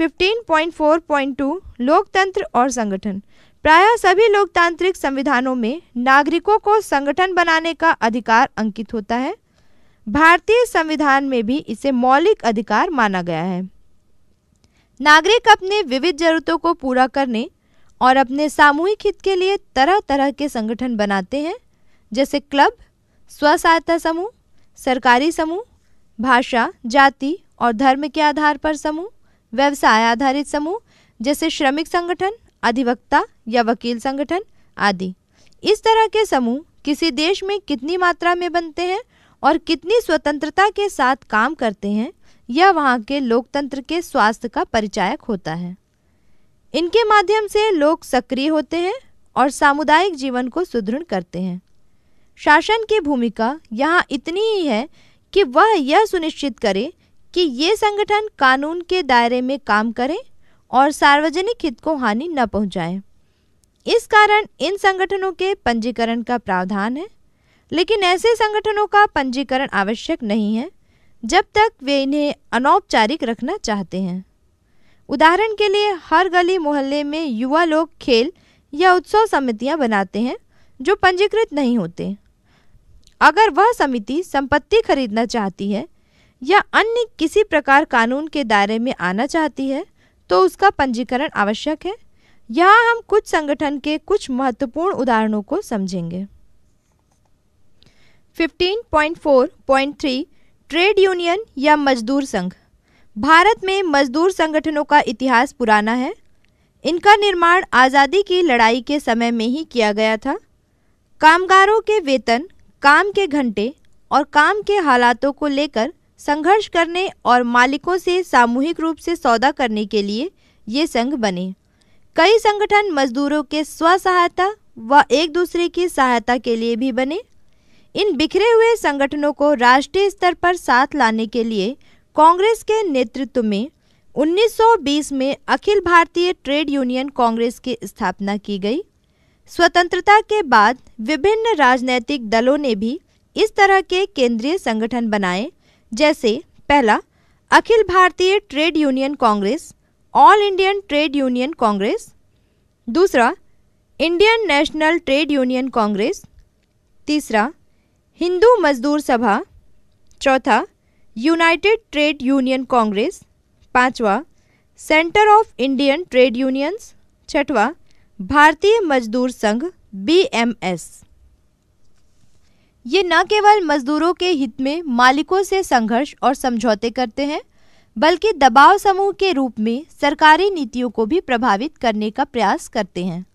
15.4.2 लोकतंत्र और संगठन प्रायः सभी लोकतांत्रिक संविधानों में नागरिकों को संगठन बनाने का अधिकार अंकित होता है भारतीय संविधान में भी इसे मौलिक अधिकार माना गया है नागरिक अपने विविध जरूरतों को पूरा करने और अपने सामूहिक हित के लिए तरह तरह के संगठन बनाते हैं जैसे क्लब स्व सहायता समूह सरकारी समूह भाषा जाति और धर्म के आधार पर समूह व्यवसाय आधारित समूह जैसे श्रमिक संगठन अधिवक्ता या वकील संगठन आदि इस तरह के समूह किसी देश में कितनी मात्रा में बनते हैं और कितनी स्वतंत्रता के साथ काम करते हैं यह वहाँ के लोकतंत्र के स्वास्थ्य का परिचायक होता है इनके माध्यम से लोग सक्रिय होते हैं और सामुदायिक जीवन को सुदृढ़ करते हैं शासन की भूमिका यहाँ इतनी ही है कि वह यह सुनिश्चित करे कि ये संगठन कानून के दायरे में काम करें और सार्वजनिक हित को हानि न पहुंचाएं। इस कारण इन संगठनों के पंजीकरण का प्रावधान है लेकिन ऐसे संगठनों का पंजीकरण आवश्यक नहीं है जब तक वे इन्हें अनौपचारिक रखना चाहते हैं उदाहरण के लिए हर गली मोहल्ले में युवा लोग खेल या उत्सव समितियां बनाते हैं जो पंजीकृत नहीं होते अगर वह समिति संपत्ति खरीदना चाहती है या अन्य किसी प्रकार कानून के दायरे में आना चाहती है तो उसका पंजीकरण आवश्यक है यहाँ हम कुछ संगठन के कुछ महत्वपूर्ण उदाहरणों को समझेंगे 15.4.3 ट्रेड यूनियन या मजदूर संघ भारत में मजदूर संगठनों का इतिहास पुराना है इनका निर्माण आज़ादी की लड़ाई के समय में ही किया गया था कामगारों के वेतन काम के घंटे और काम के हालातों को लेकर संघर्ष करने और मालिकों से सामूहिक रूप से सौदा करने के लिए ये संघ बने कई संगठन मजदूरों के स्व सहायता व एक दूसरे की सहायता के लिए भी बने इन बिखरे हुए संगठनों को राष्ट्रीय स्तर पर साथ लाने के लिए कांग्रेस के नेतृत्व में 1920 में अखिल भारतीय ट्रेड यूनियन कांग्रेस की स्थापना की गई स्वतंत्रता के बाद विभिन्न राजनैतिक दलों ने भी इस तरह के केंद्रीय संगठन बनाए जैसे पहला अखिल भारतीय trade union congress all Indian trade union congress दूसरा Indian national trade union congress तीसरा हिंदू मजदूर सभा चौथा यूनाइटेड ट्रेड यूनियन कांग्रेस पांचवा centre of Indian trade unions छठवा भारतीय मजदूर संघ एस ये न केवल मजदूरों के हित में मालिकों से संघर्ष और समझौते करते हैं बल्कि दबाव समूह के रूप में सरकारी नीतियों को भी प्रभावित करने का प्रयास करते हैं